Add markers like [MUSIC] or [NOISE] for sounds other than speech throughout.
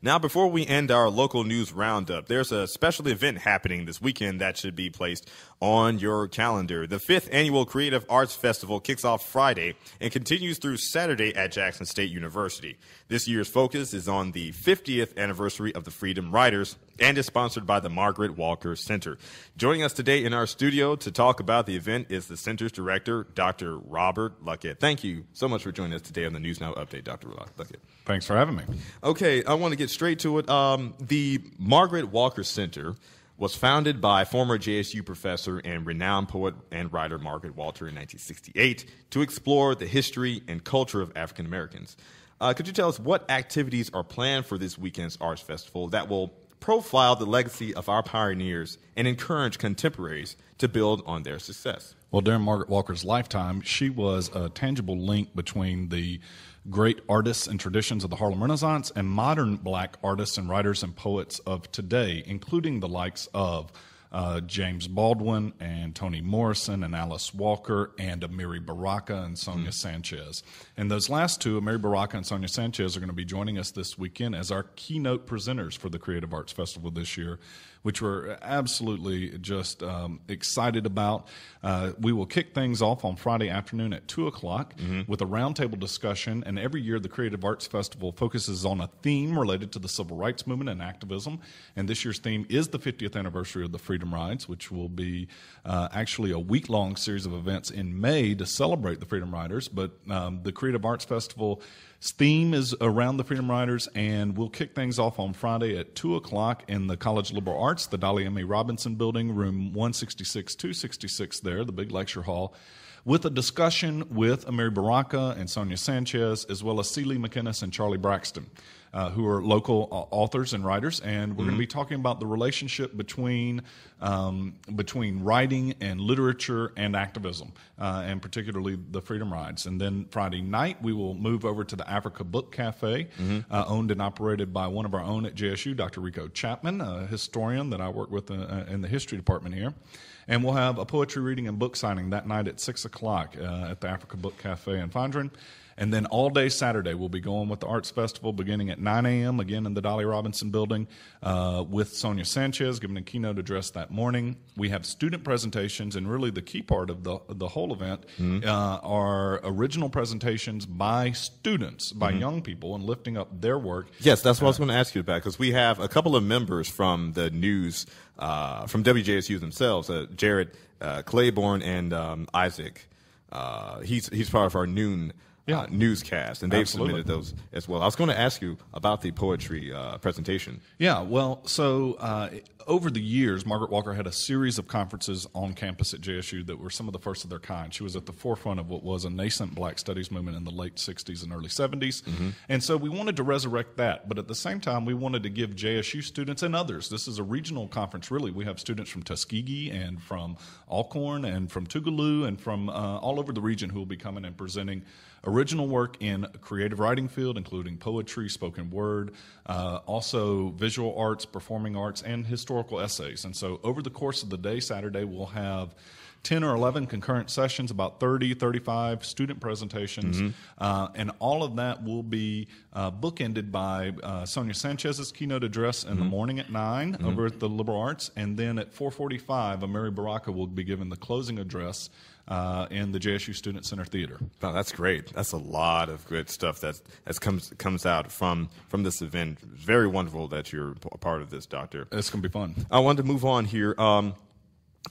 Now, before we end our local news roundup, there's a special event happening this weekend that should be placed on your calendar. The fifth annual Creative Arts Festival kicks off Friday and continues through Saturday at Jackson State University. This year's focus is on the 50th anniversary of the Freedom Riders and is sponsored by the Margaret Walker Center. Joining us today in our studio to talk about the event is the center's director, Dr. Robert Luckett. Thank you so much for joining us today on the News Now update, Dr. Luckett. Thanks for having me. Okay, I want to get straight to it. Um, the Margaret Walker Center was founded by former JSU professor and renowned poet and writer Margaret Walter in 1968 to explore the history and culture of African Americans. Uh, could you tell us what activities are planned for this weekend's Arts Festival that will profile the legacy of our pioneers and encourage contemporaries to build on their success. Well, during Margaret Walker's lifetime, she was a tangible link between the great artists and traditions of the Harlem Renaissance and modern black artists and writers and poets of today, including the likes of uh, James Baldwin and Toni Morrison and Alice Walker and Amiri Baraka and Sonia mm. Sanchez. And those last two, Amiri Baraka and Sonia Sanchez, are going to be joining us this weekend as our keynote presenters for the Creative Arts Festival this year which we're absolutely just um, excited about. Uh, we will kick things off on Friday afternoon at 2 o'clock mm-hmm. with a roundtable discussion. And every year, the Creative Arts Festival focuses on a theme related to the civil rights movement and activism. And this year's theme is the 50th anniversary of the Freedom Rides, which will be uh, actually a week long series of events in May to celebrate the Freedom Riders. But um, the Creative Arts Festival theme is around the Freedom Riders, and we'll kick things off on Friday at 2 o'clock in the College of Liberal Arts, the Dolly M. A. Robinson Building, room 166, 266 there, the big lecture hall with a discussion with Amiri Baraka and Sonia Sanchez, as well as Celie McInnes and Charlie Braxton, uh, who are local uh, authors and writers. And we're mm-hmm. going to be talking about the relationship between um, between writing and literature and activism, uh, and particularly the Freedom Rides. And then Friday night, we will move over to the Africa Book Cafe, mm-hmm. Uh, owned and operated by one of our own at JSU, Dr. Rico Chapman, a historian that I work with uh, uh, in the history department here. And we'll have a poetry reading and book signing that night at 6 o'clock o'clock uh, at the Africa Book Cafe in Fondren. And then all day Saturday, we'll be going with the Arts Festival beginning at 9 a.m. again in the Dolly Robinson building uh, with Sonia Sanchez giving a keynote address that morning. We have student presentations, and really the key part of the, the whole event mm-hmm. uh, are original presentations by students, by mm-hmm. young people, and lifting up their work. Yes, that's what uh, I was uh, going to ask you about because we have a couple of members from the news, uh, from WJSU themselves, uh, Jared Claiborne and um, Isaac. he's, he's part of our noon yeah. Uh, newscast, and they've Absolutely. submitted those as well. I was going to ask you about the poetry uh, presentation. Yeah, well, so uh, over the years, Margaret Walker had a series of conferences on campus at JSU that were some of the first of their kind. She was at the forefront of what was a nascent Black Studies movement in the late '60s and early '70s, mm-hmm. and so we wanted to resurrect that. But at the same time, we wanted to give JSU students and others. This is a regional conference, really. We have students from Tuskegee and from Alcorn and from Tougaloo and from uh, all over the region who will be coming and presenting original work in creative writing field, including poetry, spoken word, uh, also visual arts, performing arts, and historical essays. And so over the course of the day, Saturday, we'll have 10 or 11 concurrent sessions, about 30, 35 student presentations. Mm-hmm. Uh, and all of that will be uh, bookended by uh, Sonia Sanchez's keynote address in mm-hmm. the morning at 9 mm-hmm. over at the Liberal Arts. And then at 445, uh, Amiri Baraka will be given the closing address. Uh, in the JSU Student Center Theater. Wow, that's great. That's a lot of good stuff that that comes comes out from from this event. Very wonderful that you're a part of this, Doctor. It's gonna be fun. I wanted to move on here. Um,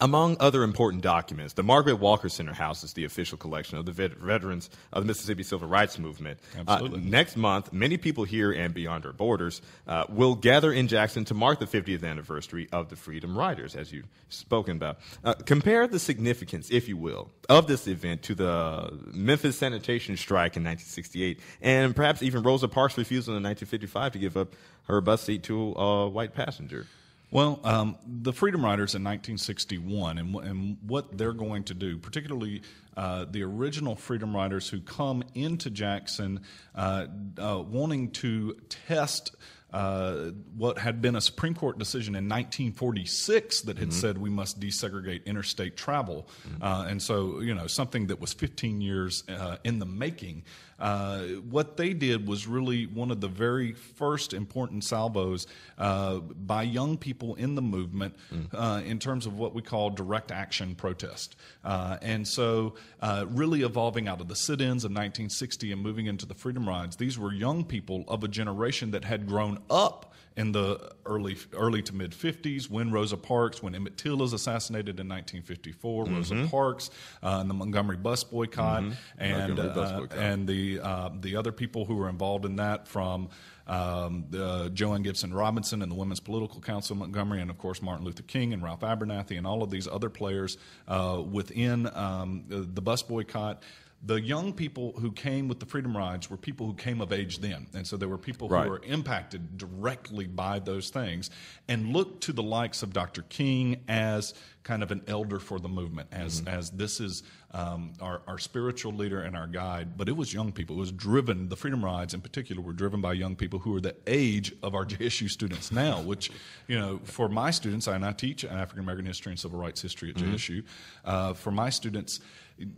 among other important documents, the Margaret Walker Center houses the official collection of the vet- veterans of the Mississippi Civil Rights Movement. Uh, next month, many people here and beyond our borders uh, will gather in Jackson to mark the 50th anniversary of the Freedom Riders, as you've spoken about. Uh, compare the significance, if you will, of this event to the Memphis sanitation strike in 1968, and perhaps even Rosa Parks' refusal in 1955 to give up her bus seat to a white passenger. Well, um, the Freedom Riders in 1961, and, and, what they're going to do, particularly uh, the original Freedom Riders who come into Jackson uh, uh, wanting to test. Uh, what had been a Supreme Court decision in 1946 that had mm-hmm. said we must desegregate interstate travel. Mm-hmm. Uh, and so, you know, something that was 15 years uh, in the making. Uh, what they did was really one of the very first important salvos uh, by young people in the movement mm. uh, in terms of what we call direct action protest. Uh, and so, uh, really evolving out of the sit ins of 1960 and moving into the Freedom Rides, these were young people of a generation that had grown up in the early early to mid 50s when Rosa Parks, when Emmett Till is assassinated in 1954, mm-hmm. Rosa Parks uh, and the Montgomery bus boycott mm-hmm. and uh, bus boycott. and the uh, the other people who were involved in that from um, uh, Joanne Gibson Robinson and the Women's Political Council of Montgomery, and of course Martin Luther King and Ralph Abernathy and all of these other players uh, within um, the bus boycott the young people who came with the freedom rides were people who came of age then and so there were people right. who were impacted directly by those things and looked to the likes of dr king as kind of an elder for the movement as mm-hmm. as this is um, our, our spiritual leader and our guide but it was young people it was driven the freedom rides in particular were driven by young people who are the age of our [LAUGHS] jsu students now which you know for my students and i teach african american history and civil rights history at mm-hmm. jsu uh, for my students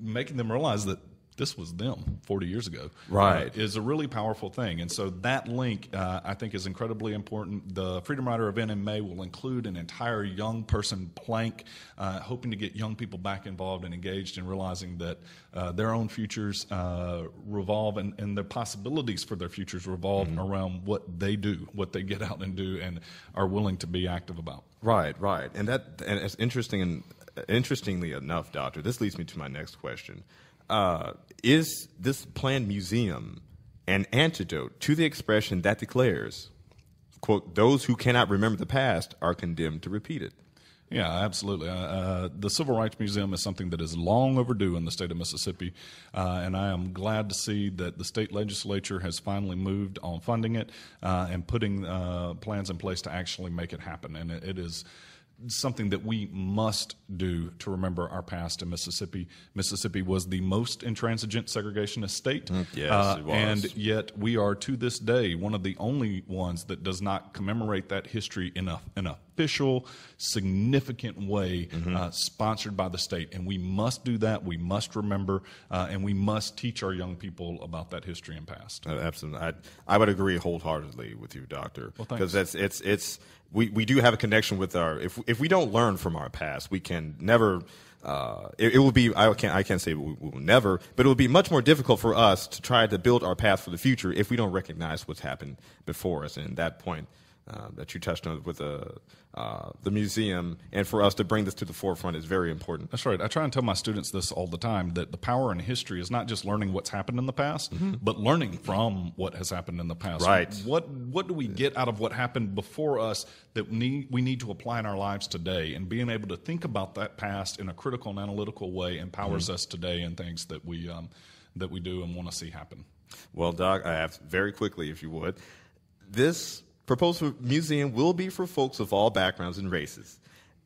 making them realize that this was them 40 years ago. Uh, right. Uh, is a really powerful thing. And so that link, uh, I think, is incredibly important. The Freedom Rider event in May will include an entire young person plank, uh, hoping to get young people back involved and engaged in realizing that uh, their own futures uh, revolve and, and the possibilities for their futures revolve mm-hmm. around what they do, what they get out and do, and are willing to be active about. Right, right. And that, and it's interesting and interestingly enough, Doctor, this leads me to my next question uh, is this planned museum an antidote to the expression that declares, quote, those who cannot remember the past are condemned to repeat it? Yeah, absolutely. Uh, uh, the Civil Rights Museum is something that is long overdue in the state of Mississippi, uh, and I am glad to see that the state legislature has finally moved on funding it uh, and putting uh, plans in place to actually make it happen. And it, it is something that we must do to remember our past in Mississippi. Mississippi was the most intransigent segregationist state. Mm, yes, uh, And yet we are to this day one of the only ones that does not commemorate that history enough enough. in a official, significant way mm-hmm. uh, sponsored by the state. And we must do that. We must remember, uh, and we must teach our young people about that history and past. Uh, absolutely, I, I would agree wholeheartedly with you, Doctor. Because well, it's it's we, we do have a connection with our if if we don't learn from our past, we can never. Uh, it, it, will be I can't I can't say we, we, will never, but it will be much more difficult for us to try to build our path for the future if we don't recognize what's happened before us. And that point, uh, that you touched on with the uh, the museum, and for us to bring this to the forefront is very important. That's right. I try and tell my students this all the time that the power in history is not just learning what's happened in the past, mm-hmm. but learning from what has happened in the past. Right. What what do we get out of what happened before us that need, we need to apply in our lives today, and being able to think about that past in a critical and analytical way empowers mm-hmm. us today in things that we um, that we do and want to see happen. Well, Doc, I have very quickly, if you would, this Proposed museum will be for folks of all backgrounds and races.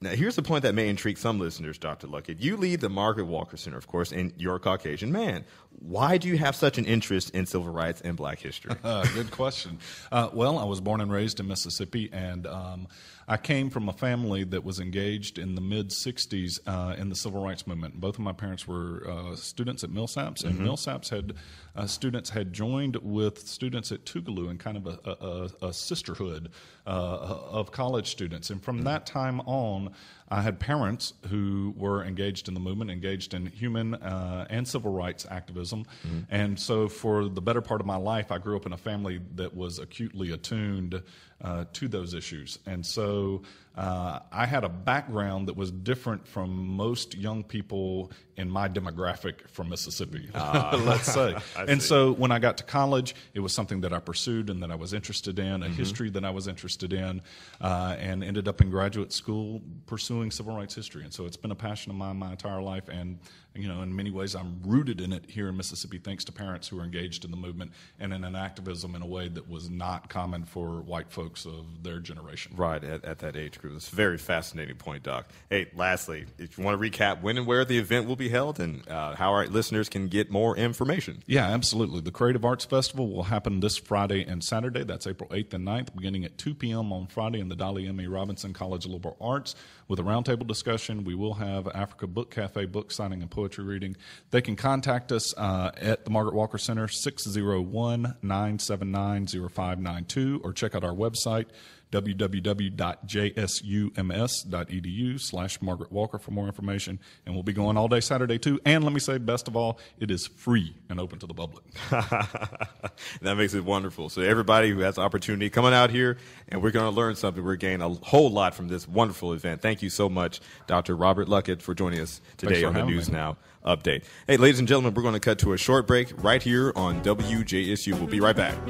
Now, here's a point that may intrigue some listeners, Dr. Luckett. You lead the Margaret Walker Center, of course, and you're a Caucasian man. Why do you have such an interest in civil rights and black history? [LAUGHS] Good question. Uh, well, I was born and raised in Mississippi, and um, I came from a family that was engaged in the mid 60s uh, in the civil rights movement. Both of my parents were uh, students at Millsaps, and mm-hmm. Millsaps had uh, students had joined with students at Tougaloo in kind of a, a, a sisterhood uh, of college students. And from mm-hmm. that time on, I had parents who were engaged in the movement, engaged in human uh, and civil rights activism. Mm-hmm. And so, for the better part of my life, I grew up in a family that was acutely attuned uh, to those issues. And so, uh, I had a background that was different from most young people in my demographic from Mississippi, [LAUGHS] uh, let's say. [LAUGHS] and see. so when I got to college, it was something that I pursued and that I was interested in, a mm-hmm. history that I was interested in, uh, and ended up in graduate school pursuing civil rights history. And so it's been a passion of mine my entire life. And, you know, in many ways, I'm rooted in it here in Mississippi thanks to parents who were engaged in the movement and in an activism in a way that was not common for white folks of their generation. Right, at, at that age group. It's a very fascinating point, Doc. Hey, lastly, if you want to recap when and where the event will be held and uh, how our listeners can get more information. Yeah, absolutely. The Creative Arts Festival will happen this Friday and Saturday. That's April 8th and 9th, beginning at 2 p.m. on Friday in the Dolly M. E. Robinson College of Liberal Arts with a roundtable discussion. We will have Africa Book Cafe book signing and poetry reading. They can contact us uh, at the Margaret Walker Center, 601 979 0592, or check out our website www.jsums.edu slash Margaret Walker for more information. And we'll be going all day Saturday too. And let me say, best of all, it is free and open to the public. [LAUGHS] that makes it wonderful. So everybody who has the opportunity coming out here and we're going to learn something. We're gaining a whole lot from this wonderful event. Thank you so much, Dr. Robert Luckett for joining us today on the News me. Now update. Hey, ladies and gentlemen, we're going to cut to a short break right here on WJSU. We'll be right back.